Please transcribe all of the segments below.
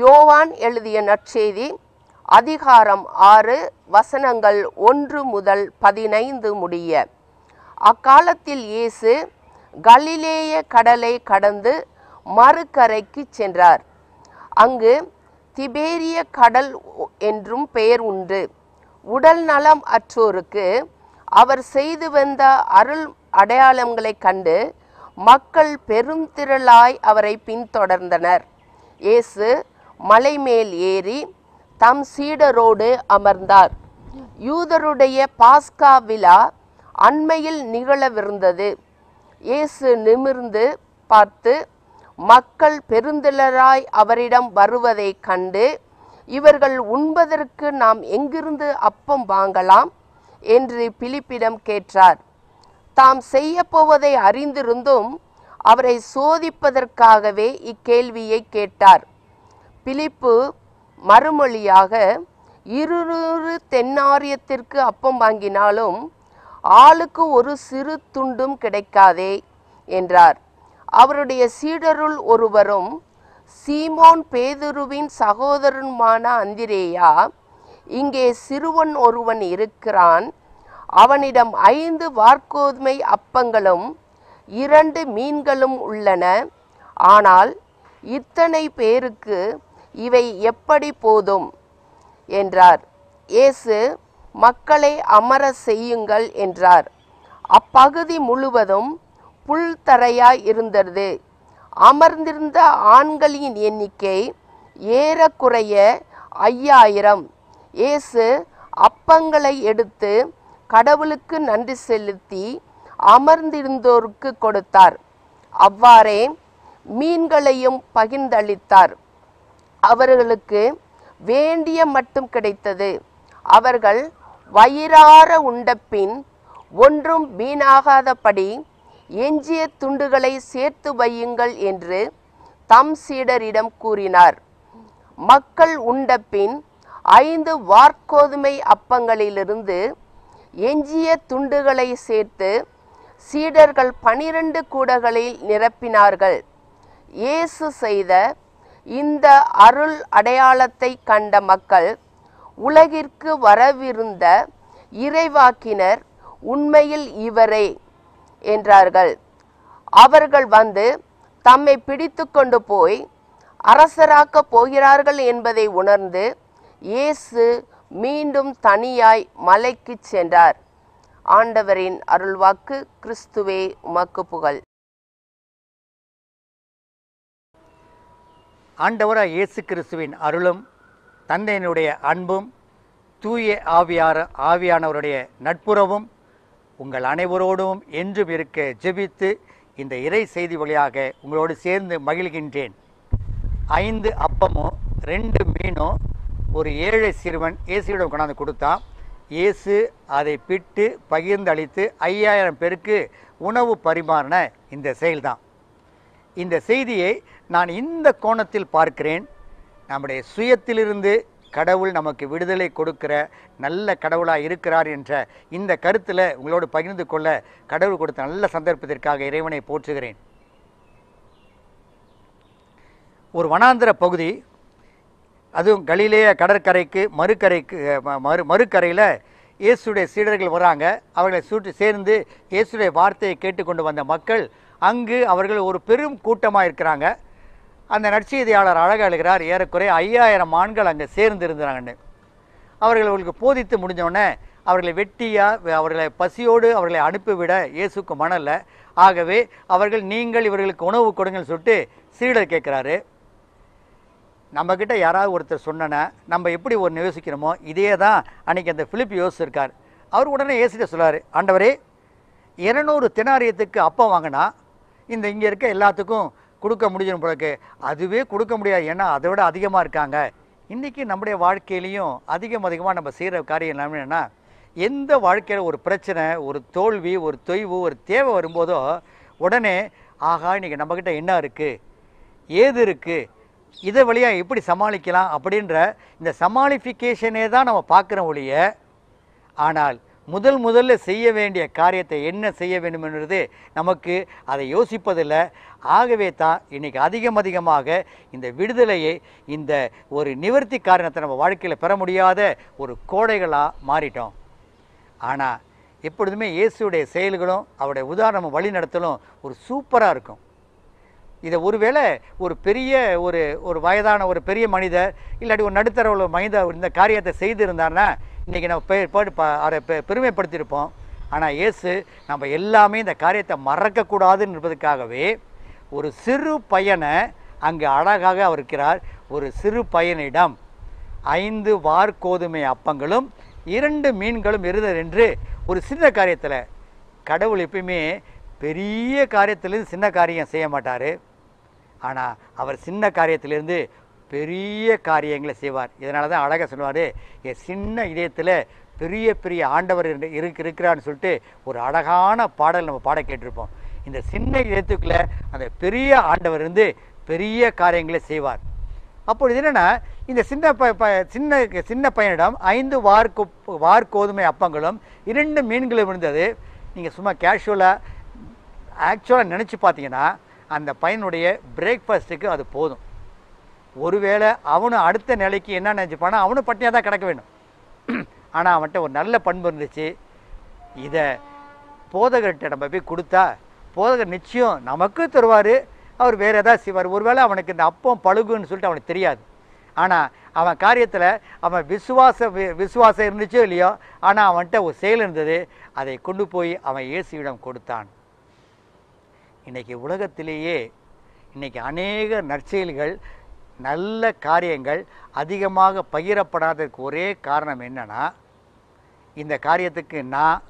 யோவான் எழுதிய நற்செய்தி அதிகாரம் ஆறு வசனங்கள் ஒன்று முதல் பதினைந்து முடிய அக்காலத்தில் இயேசு கலிலேய கடலை கடந்து மறுக்கரைக்கு சென்றார் அங்கு திபேரிய கடல் என்றும் பெயர் உண்டு உடல் நலம் அற்றோருக்கு அவர் செய்து வந்த அருள் அடையாளங்களைக் கண்டு மக்கள் பெரும் திரளாய் அவரை பின்தொடர்ந்தனர் இயேசு மலை மேல் ஏறி தம் சீடரோடு அமர்ந்தார் யூதருடைய பாஸ்கா விழா அண்மையில் நிகழவிருந்தது இயேசு நிமிர்ந்து பார்த்து மக்கள் பெருந்திலராய் அவரிடம் வருவதை கண்டு இவர்கள் உண்பதற்கு நாம் எங்கிருந்து அப்பம் வாங்கலாம் என்று பிலிப்பிடம் கேட்டார் தாம் செய்யப்போவதை அறிந்திருந்தும் அவரை சோதிப்பதற்காகவே இக்கேள்வியை கேட்டார் பிலிப்பு மறுமொழியாக இருநூறு தென்னாரியத்திற்கு அப்பம் வாங்கினாலும் ஆளுக்கு ஒரு சிறு துண்டும் கிடைக்காதே என்றார் அவருடைய சீடருள் ஒருவரும் சீமோன் பேதுருவின் சகோதரனுமான அந்திரேயா இங்கே சிறுவன் ஒருவன் இருக்கிறான் அவனிடம் ஐந்து வார்க்கோதுமை அப்பங்களும் இரண்டு மீன்களும் உள்ளன ஆனால் இத்தனை பேருக்கு இவை எப்படி போதும் என்றார் இயேசு மக்களை அமர செய்யுங்கள் என்றார் அப்பகுதி முழுவதும் புல் தரையாய் இருந்தது அமர்ந்திருந்த ஆண்களின் எண்ணிக்கை ஏறக்குறைய ஐயாயிரம் இயேசு அப்பங்களை எடுத்து கடவுளுக்கு நன்றி செலுத்தி அமர்ந்திருந்தோருக்கு கொடுத்தார் அவ்வாறே மீன்களையும் பகிர்ந்தளித்தார் அவர்களுக்கு வேண்டிய மட்டும் கிடைத்தது அவர்கள் வயிறார உண்டபின் ஒன்றும் வீணாகாதபடி எஞ்சிய துண்டுகளை சேர்த்து வையுங்கள் என்று தம் சீடரிடம் கூறினார் மக்கள் உண்டபின் ஐந்து வார்கோதுமை அப்பங்களிலிருந்து எஞ்சிய துண்டுகளை சேர்த்து சீடர்கள் பனிரெண்டு கூடகளில் நிரப்பினார்கள் இயேசு செய்த இந்த அருள் அடையாளத்தை கண்ட மக்கள் உலகிற்கு வரவிருந்த இறைவாக்கினர் உண்மையில் இவரே என்றார்கள் அவர்கள் வந்து தம்மை பிடித்து கொண்டு போய் அரசராக்கப் போகிறார்கள் என்பதை உணர்ந்து இயேசு மீண்டும் தனியாய் மலைக்கு சென்றார் ஆண்டவரின் அருள்வாக்கு கிறிஸ்துவே உமக்கு புகழ் ஆண்டவராக இயேசு கிறிஸ்துவின் அருளும் தந்தையினுடைய அன்பும் தூய ஆவியார ஆவியானவருடைய நட்புறவும் உங்கள் அனைவரோடும் என்றும் இருக்க ஜெபித்து இந்த இறை செய்தி வழியாக உங்களோடு சேர்ந்து மகிழ்கின்றேன் ஐந்து அப்பமும் ரெண்டு மீனும் ஒரு ஏழை சிறுவன் இயேசுவிடம் கொண்டாந்து கொடுத்தான் இயேசு அதை பிட்டு பகிர்ந்தளித்து ஐயாயிரம் பேருக்கு உணவு பரிமாறின இந்த செயல்தான் இந்த செய்தியை நான் இந்த கோணத்தில் பார்க்கிறேன் நம்முடைய சுயத்திலிருந்து கடவுள் நமக்கு விடுதலை கொடுக்கிற நல்ல கடவுளாக இருக்கிறார் என்ற இந்த கருத்தில் உங்களோடு பகிர்ந்து கொள்ள கடவுள் கொடுத்த நல்ல சந்தர்ப்பத்திற்காக இறைவனை போற்றுகிறேன் ஒரு வனாந்திர பகுதி அதுவும் கலிலேய கடற்கரைக்கு மறுக்கரைக்கு மறு மறுக்கரையில் இயேசுடைய சீடர்கள் வராங்க அவர்களை சுற்றி சேர்ந்து இயேசுடைய வார்த்தையை கேட்டுக்கொண்டு வந்த மக்கள் அங்கு அவர்கள் ஒரு பெரும் கூட்டமாக இருக்கிறாங்க அந்த நற்செய்தியாளர் அழகாக எழுகிறார் ஏறக்குறைய ஐயாயிரம் ஆண்கள் அங்கே சேர்ந்து இருந்தாங்கன்னு அவர்கள் அவர்களுக்கு போதித்து முடிஞ்சோடனே அவர்களை வெட்டியாக அவர்களை பசியோடு அவர்களை அனுப்பிவிட இயேசுக்கு மனல்ல ஆகவே அவர்கள் நீங்கள் இவர்களுக்கு உணவு கொடுங்கன்னு சொல்லிட்டு சீடர் கேட்குறாரு நம்மக்கிட்ட யாராவது ஒருத்தர் சொன்னனா நம்ம எப்படி ஒரு யோசிக்கிறோமோ இதே தான் அன்றைக்கி அந்த ஃபிலிப் யோசிச்சிருக்கார் அவர் உடனே ஏசிட்ட சொல்கிறார் ஆண்டவரே இரநூறு தினாரியத்துக்கு அப்பம் வாங்கினா இந்த இங்கே இருக்க எல்லாத்துக்கும் கொடுக்க முடியும் பிறகு அதுவே கொடுக்க முடியாது ஏன்னா அதை விட அதிகமாக இருக்காங்க இன்றைக்கி நம்முடைய வாழ்க்கையிலையும் அதிகம் அதிகமாக நம்ம செய்கிற காரியம் என்னென்னா எந்த வாழ்க்கையில் ஒரு பிரச்சனை ஒரு தோல்வி ஒரு தொய்வு ஒரு தேவை வரும்போதோ உடனே ஆகா இன்றைக்கி நம்மக்கிட்ட என்ன இருக்குது ஏது இருக்குது இதை வழியாக எப்படி சமாளிக்கலாம் அப்படின்ற இந்த சமாளிஃபிகேஷனே தான் நம்ம பார்க்குறோம் ஒழிய ஆனால் முதல் முதல்ல செய்ய வேண்டிய காரியத்தை என்ன செய்ய வேண்டும் என்றது நமக்கு அதை யோசிப்பதில்லை ஆகவே தான் இன்றைக்கி அதிகம் அதிகமாக இந்த விடுதலையை இந்த ஒரு நிவர்த்தி காரணத்தை நம்ம வாழ்க்கையில் பெற முடியாத ஒரு கோடைகளாக மாறிட்டோம் ஆனால் எப்பொழுதுமே இயேசுடைய செயல்களும் அவருடைய உதாரணமும் நடத்தலும் ஒரு சூப்பராக இருக்கும் இதை ஒருவேளை ஒரு பெரிய ஒரு ஒரு வயதான ஒரு பெரிய மனிதர் இல்லாட்டி ஒரு நடுத்தர உள்ள மனித இந்த காரியத்தை செய்திருந்தார்னா இன்றைக்கி நம்ம பெ அதை பெருமைப்படுத்தியிருப்போம் ஆனால் இயேசு நம்ம எல்லாமே இந்த காரியத்தை மறக்கக்கூடாதுன்னு இருப்பதற்காகவே ஒரு சிறு பையனை அங்கு அழகாக அவர் இருக்கிறார் ஒரு சிறு பையனிடம் ஐந்து வார்கோதுமை அப்பங்களும் இரண்டு மீன்களும் இருந்தது என்று ஒரு சின்ன காரியத்தில் கடவுள் எப்பயுமே பெரிய காரியத்திலேருந்து சின்ன காரியம் செய்ய மாட்டார் ஆனால் அவர் சின்ன காரியத்திலேருந்து பெரிய காரியங்களை செய்வார் இதனால தான் அழகாக சொல்லுவார் என் சின்ன இதயத்தில் பெரிய பெரிய ஆண்டவர் இருக்கு இருக்கிறான்னு சொல்லிட்டு ஒரு அழகான பாடல் நம்ம பாட கேட்டிருப்போம் இந்த சின்ன இதயத்துக்குள்ளே அந்த பெரிய ஆண்டவர் இருந்து பெரிய காரியங்களை செய்வார் அப்பொழுது என்னென்னா இந்த சின்ன ப ப சின்ன சின்ன பையனிடம் ஐந்து வார்க்கு வார்கோதுமை அப்பங்களும் இரண்டு மீன்களும் இருந்தது நீங்கள் சும்மா கேஷுவலாக ஆக்சுவலாக நினச்சி பார்த்தீங்கன்னா அந்த பையனுடைய பிரேக்ஃபாஸ்ட்டுக்கு அது போதும் ஒருவேளை அவனும் அடுத்த நிலைக்கு என்ன நினச்சிப்பானா அவனும் பட்டினியாக தான் கிடக்க வேணும் ஆனால் அவன்கிட்ட ஒரு நல்ல பண்பு இருந்துச்சு இதை போதகர்கிட்ட நம்ம போய் கொடுத்தா போதகர் நிச்சயம் நமக்கும் தருவார் அவர் வேறு எதாவது செய்வார் ஒருவேளை அவனுக்கு இந்த அப்பம் பழுகுன்னு சொல்லிட்டு அவனுக்கு தெரியாது ஆனால் அவன் காரியத்தில் அவன் விசுவாச விசுவாசம் இருந்துச்சோ இல்லையோ ஆனால் அவன்கிட்ட ஒரு செயல் இருந்தது அதை கொண்டு போய் அவன் இயேசுவிடம் கொடுத்தான் இன்றைக்கி உலகத்திலேயே இன்றைக்கி அநேக நற்செயல்கள் நல்ல காரியங்கள் அதிகமாக பகிரப்படாததுக்கு ஒரே காரணம் என்னென்னா இந்த காரியத்துக்கு நான்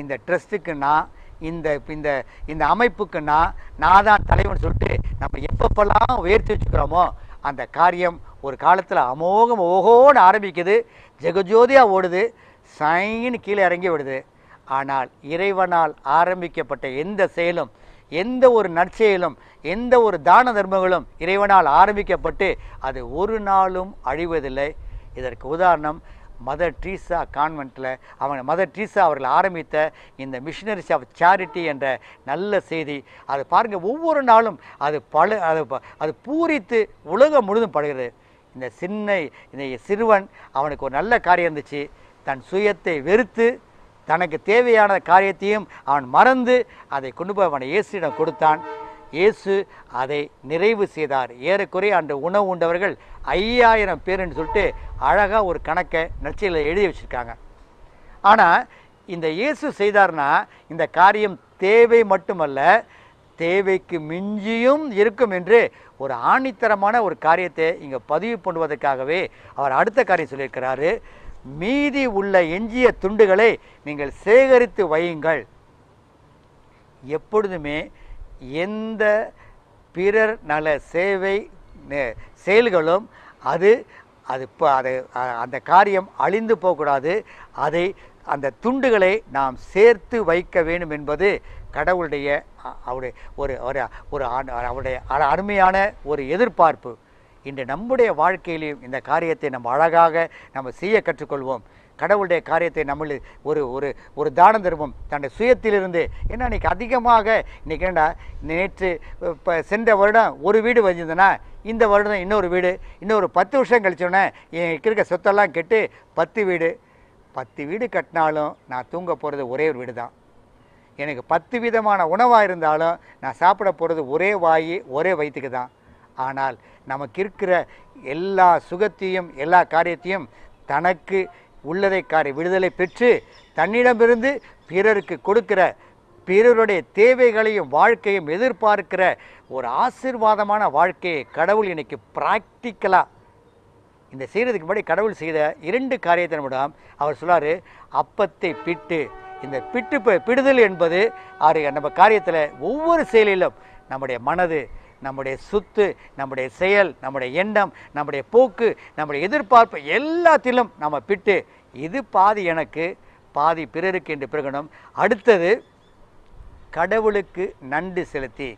இந்த ட்ரஸ்ட்டுக்கு நான் இந்த இந்த இந்த அமைப்புக்கு நான் நான் தான் தலைவன் சொல்லிட்டு நம்ம எப்பப்பெல்லாம் உயர்த்தி வச்சுக்கிறோமோ அந்த காரியம் ஒரு காலத்தில் அமோகம் ஓகோன்னு ஆரம்பிக்குது ஜெகஜோதியாக ஓடுது சைன்னு கீழே இறங்கி விடுது ஆனால் இறைவனால் ஆரம்பிக்கப்பட்ட எந்த செயலும் எந்த ஒரு நற்செயலும் எந்த ஒரு தான தர்மங்களும் இறைவனால் ஆரம்பிக்கப்பட்டு அது ஒரு நாளும் அழிவதில்லை இதற்கு உதாரணம் மதர் ட்ரீசா கான்வெண்ட்டில் அவங்க மதர் ட்ரீசா அவர்கள் ஆரம்பித்த இந்த மிஷினரிஸ் ஆஃப் சேரிட்டி என்ற நல்ல செய்தி அது பாருங்கள் ஒவ்வொரு நாளும் அது பழு அது அது பூரித்து உலகம் முழுதும் படுகிறது இந்த சின்ன இந்த சிறுவன் அவனுக்கு ஒரு நல்ல காரியம் இருந்துச்சு தன் சுயத்தை வெறுத்து தனக்கு தேவையான காரியத்தையும் அவன் மறந்து அதை கொண்டு போய் அவனை இயேசுடன் கொடுத்தான் இயேசு அதை நிறைவு செய்தார் ஏறக்குறைய அன்று உணவு உண்டவர்கள் ஐயாயிரம் பேருன்னு சொல்லிட்டு அழகாக ஒரு கணக்கை நச்சையில் எழுதி வச்சுருக்காங்க ஆனால் இந்த இயேசு செய்தார்னா இந்த காரியம் தேவை மட்டுமல்ல தேவைக்கு மிஞ்சியும் இருக்கும் என்று ஒரு ஆணித்தரமான ஒரு காரியத்தை இங்கே பதிவு பண்ணுவதற்காகவே அவர் அடுத்த காரியம் சொல்லியிருக்கிறாரு மீதி உள்ள எஞ்சிய துண்டுகளை நீங்கள் சேகரித்து வையுங்கள் எப்பொழுதுமே எந்த பிறர் நல சேவை செயல்களும் அது அது இப்போ அது அந்த காரியம் அழிந்து போகக்கூடாது அதை அந்த துண்டுகளை நாம் சேர்த்து வைக்க வேண்டும் என்பது கடவுளுடைய அவருடைய ஒரு ஒரு அவருடைய அருமையான ஒரு எதிர்பார்ப்பு இன்று நம்முடைய வாழ்க்கையிலையும் இந்த காரியத்தை நம்ம அழகாக நம்ம செய்ய கற்றுக்கொள்வோம் கடவுளுடைய காரியத்தை நம்மள ஒரு ஒரு ஒரு தான தர்மம் தன்னுடைய சுயத்திலிருந்து ஏன்னா இன்றைக்கி அதிகமாக இன்றைக்கி என்னடா நேற்று இப்போ சென்ற வருடம் ஒரு வீடு வந்திருந்தேன்னா இந்த வருடம் இன்னொரு வீடு இன்னொரு பத்து வருஷம் கழிச்சோன்னே எனக்கு இருக்க சொத்தெல்லாம் கெட்டு பத்து வீடு பத்து வீடு கட்டினாலும் நான் தூங்க போகிறது ஒரே ஒரு வீடு தான் எனக்கு பத்து விதமான உணவாக இருந்தாலும் நான் சாப்பிட போகிறது ஒரே வாயி ஒரே வயிற்றுக்கு தான் ஆனால் நமக்கு இருக்கிற எல்லா சுகத்தையும் எல்லா காரியத்தையும் தனக்கு உள்ளதை காரிய விடுதலை பெற்று தன்னிடமிருந்து பிறருக்கு கொடுக்கிற பிறருடைய தேவைகளையும் வாழ்க்கையும் எதிர்பார்க்கிற ஒரு ஆசிர்வாதமான வாழ்க்கையை கடவுள் இன்னைக்கு ப்ராக்டிக்கலாக இந்த செய்கிறதுக்கு முன்னாடி கடவுள் செய்த இரண்டு காரியத்தை நம்மிடம் அவர் சொல்லார் அப்பத்தை பிட்டு இந்த பிட்டு பிடுதல் என்பது அவர் நம்ம காரியத்தில் ஒவ்வொரு செயலிலும் நம்முடைய மனது நம்முடைய சுத்து நம்முடைய செயல் நம்முடைய எண்ணம் நம்முடைய போக்கு நம்முடைய எதிர்பார்ப்பு எல்லாத்திலும் நம்ம பிட்டு இது பாதி எனக்கு பாதி பிறருக்கு என்று பிறகணும் அடுத்தது கடவுளுக்கு நன்றி செலுத்தி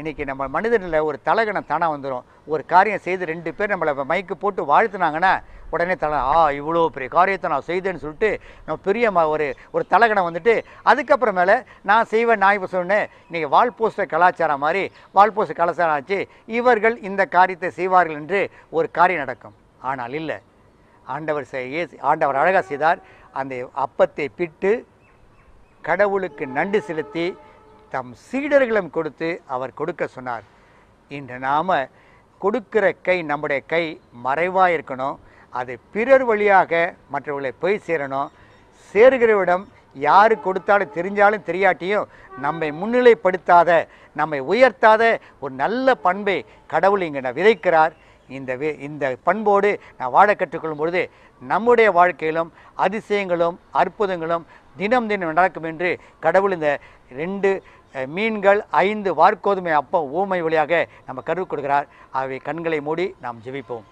இன்றைக்கி நம்ம மனிதனில் ஒரு தலகணம் தானாக வந்துடும் ஒரு காரியம் செய்து ரெண்டு பேர் நம்மளை மைக்கு போட்டு வாழ்த்துனாங்கன்னா உடனே தலை ஆ இவ்வளோ பெரிய காரியத்தை நான் செய்தேன்னு சொல்லிட்டு நம்ம பெரிய ஒரு ஒரு தலகணம் வந்துட்டு அதுக்கப்புறமேல நான் செய்வேன் நான் இப்போ சொன்னேன் இன்றைக்கி வால்போஸ்டர் கலாச்சாரம் மாதிரி வால்போஸ்டர் கலாச்சாரம் ஆச்சு இவர்கள் இந்த காரியத்தை செய்வார்கள் என்று ஒரு காரியம் நடக்கும் ஆனால் இல்லை ஆண்டவர் ஆண்டவர் அழகாக செய்தார் அந்த அப்பத்தை பிட்டு கடவுளுக்கு நண்டு செலுத்தி தம் சீடர்களும் கொடுத்து அவர் கொடுக்க சொன்னார் இன்று நாம் கொடுக்கிற கை நம்முடைய கை மறைவாக இருக்கணும் அது பிறர் வழியாக மற்றவர்களை போய் சேரணும் சேர்கிறவிடம் யார் கொடுத்தாலும் தெரிஞ்சாலும் தெரியாட்டியும் நம்மை முன்னிலைப்படுத்தாத நம்மை உயர்த்தாத ஒரு நல்ல பண்பை கடவுள் இங்கே நான் விதைக்கிறார் இந்த வி இந்த பண்போடு நான் வாழ கற்றுக்கொள்ளும் பொழுது நம்முடைய வாழ்க்கையிலும் அதிசயங்களும் அற்புதங்களும் தினம் தினம் நடக்கும் என்று கடவுள் இந்த ரெண்டு மீன்கள் ஐந்து வார்க்கோதுமை அப்பம் ஊமை வழியாக நம்ம கருவி கொடுக்கிறார் ஆகவே கண்களை மூடி நாம் ஜெபிப்போம்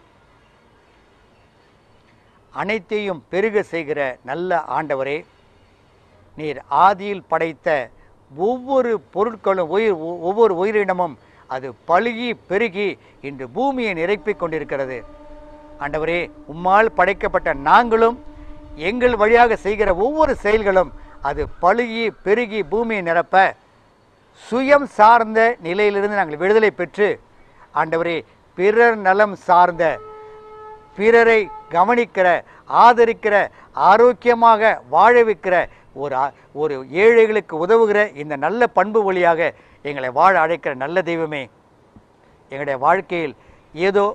அனைத்தையும் பெருக செய்கிற நல்ல ஆண்டவரே நீர் ஆதியில் படைத்த ஒவ்வொரு பொருட்களும் உயிர் ஒவ்வொரு உயிரினமும் அது பழுகி பெருகி இன்று பூமியை நிரப்பிக் கொண்டிருக்கிறது ஆண்டவரே உம்மால் படைக்கப்பட்ட நாங்களும் எங்கள் வழியாக செய்கிற ஒவ்வொரு செயல்களும் அது பழுகி பெருகி பூமியை நிரப்ப சுயம் சார்ந்த நிலையிலிருந்து நாங்கள் விடுதலை பெற்று ஆண்டவரே பிறர் நலம் சார்ந்த பிறரை கவனிக்கிற ஆதரிக்கிற ஆரோக்கியமாக வாழ வைக்கிற ஒரு ஒரு ஏழைகளுக்கு உதவுகிற இந்த நல்ல பண்பு வழியாக எங்களை வாழ அழைக்கிற நல்ல தெய்வமே எங்களுடைய வாழ்க்கையில் ஏதோ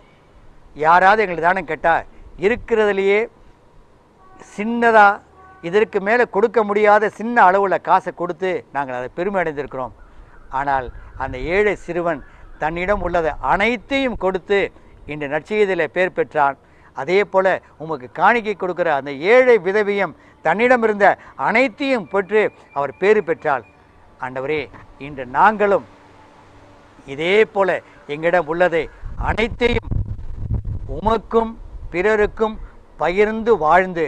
யாராவது எங்களை தானம் கேட்டால் இருக்கிறதுலையே சின்னதாக இதற்கு மேலே கொடுக்க முடியாத சின்ன அளவில் காசை கொடுத்து நாங்கள் அதை பெருமை அடைந்திருக்கிறோம் ஆனால் அந்த ஏழை சிறுவன் தன்னிடம் உள்ளதை அனைத்தையும் கொடுத்து இன்று நற்செய்தியில் பேர் பெற்றான் அதே போல் உமக்கு காணிக்கை கொடுக்குற அந்த ஏழை விதவியம் தன்னிடம் இருந்த அனைத்தையும் பெற்று அவர் பேர் பெற்றாள் ஆண்டவரே இன்று நாங்களும் இதே போல் எங்களிடம் உள்ளதை அனைத்தையும் உமக்கும் பிறருக்கும் பகிர்ந்து வாழ்ந்து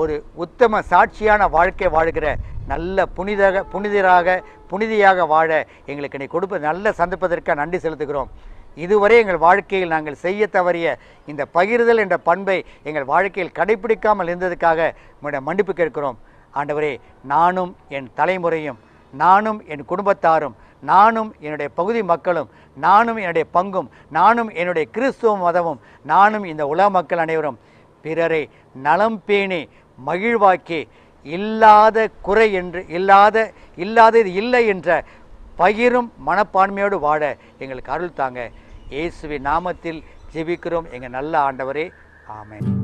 ஒரு உத்தம சாட்சியான வாழ்க்கை வாழ்கிற நல்ல புனிதாக புனிதராக புனிதியாக வாழ எங்களுக்கு நீ கொடுப்ப நல்ல சந்திப்பதற்காக நன்றி செலுத்துகிறோம் இதுவரை எங்கள் வாழ்க்கையில் நாங்கள் செய்ய தவறிய இந்த பகிர்தல் என்ற பண்பை எங்கள் வாழ்க்கையில் கடைபிடிக்காமல் இருந்ததுக்காக உங்களுடைய மன்னிப்பு கேட்கிறோம் ஆண்டவரே நானும் என் தலைமுறையும் நானும் என் குடும்பத்தாரும் நானும் என்னுடைய பகுதி மக்களும் நானும் என்னுடைய பங்கும் நானும் என்னுடைய கிறிஸ்துவ மதமும் நானும் இந்த உலக மக்கள் அனைவரும் பிறரை நலம் பேணி மகிழ்வாக்கி இல்லாத குறை என்று இல்லாத இல்லாத இது இல்லை என்ற பகிரும் மனப்பான்மையோடு வாழ எங்களுக்கு அருள் தாங்க இயேசுவின் நாமத்தில் ஜெபிக்கிறோம் எங்கள் நல்ல ஆண்டவரே ஆமேன்